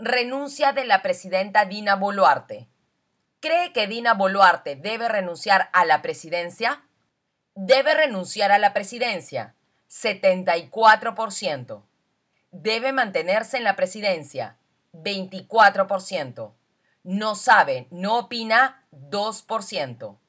renuncia de la presidenta Dina Boluarte. ¿Cree que Dina Boluarte debe renunciar a la presidencia? Debe renunciar a la presidencia, 74%. Debe mantenerse en la presidencia, 24%. No sabe, no opina, 2%.